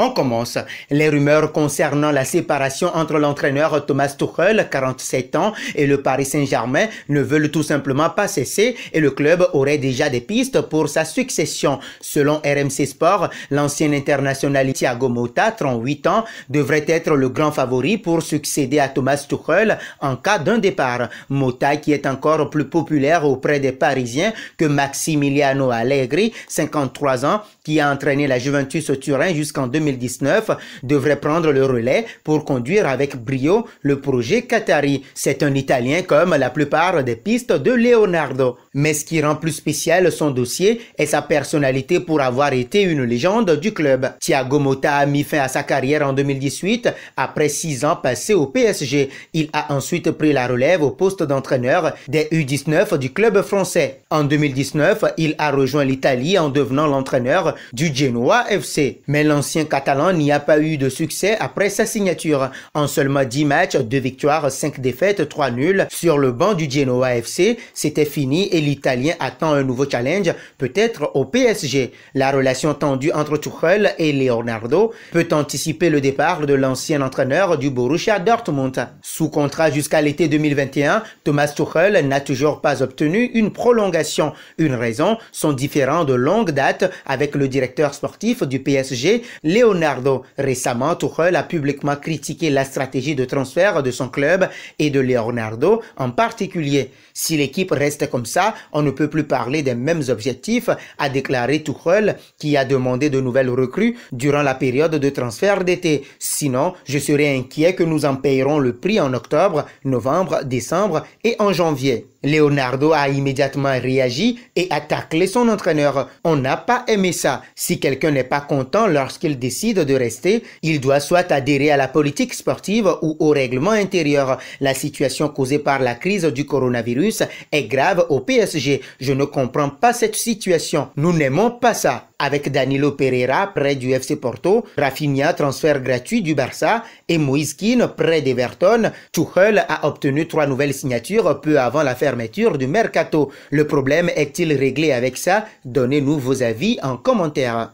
On commence. Les rumeurs concernant la séparation entre l'entraîneur Thomas Tuchel, 47 ans, et le Paris Saint-Germain ne veulent tout simplement pas cesser et le club aurait déjà des pistes pour sa succession. Selon RMC Sport, l'ancien international Thiago Motta, 38 ans, devrait être le grand favori pour succéder à Thomas Tuchel en cas d'un départ. Motta qui est encore plus populaire auprès des Parisiens que Maximiliano Allegri, 53 ans, qui a entraîné la Juventus Turin jusqu'en 2019 devrait prendre le relais pour conduire avec brio le projet Qatari. C'est un Italien comme la plupart des pistes de Leonardo. Mais ce qui rend plus spécial son dossier est sa personnalité pour avoir été une légende du club. Thiago Motta a mis fin à sa carrière en 2018 après six ans passés au PSG. Il a ensuite pris la relève au poste d'entraîneur des U19 du club français. En 2019, il a rejoint l'Italie en devenant l'entraîneur du Genoa FC. Mais l'ancien Catalan n'y a pas eu de succès après sa signature. En seulement 10 matchs, 2 victoires, 5 défaites, 3 nuls, sur le banc du Genoa FC, c'était fini et l'Italien attend un nouveau challenge, peut-être au PSG. La relation tendue entre Tuchel et Leonardo peut anticiper le départ de l'ancien entraîneur du Borussia Dortmund. Sous contrat jusqu'à l'été 2021, Thomas Tuchel n'a toujours pas obtenu une prolongation. Une raison, son différent de longue date avec le directeur sportif du PSG, Leo Leonardo. Récemment, Tuchel a publiquement critiqué la stratégie de transfert de son club et de Leonardo en particulier. Si l'équipe reste comme ça, on ne peut plus parler des mêmes objectifs, a déclaré Tuchel, qui a demandé de nouvelles recrues durant la période de transfert d'été. Sinon, je serais inquiet que nous en payerons le prix en octobre, novembre, décembre et en janvier. Leonardo a immédiatement réagi et a taclé son entraîneur. On n'a pas aimé ça. Si quelqu'un n'est pas content lorsqu'il décide de rester, il doit soit adhérer à la politique sportive ou au règlement intérieur. La situation causée par la crise du coronavirus est grave au PSG. Je ne comprends pas cette situation. Nous n'aimons pas ça avec Danilo Pereira près du FC Porto, Rafinha transfert gratuit du Barça et Moïse Keane près d'Everton, Tuchel a obtenu trois nouvelles signatures peu avant la fermeture du mercato. Le problème est-il réglé avec ça Donnez-nous vos avis en commentaire.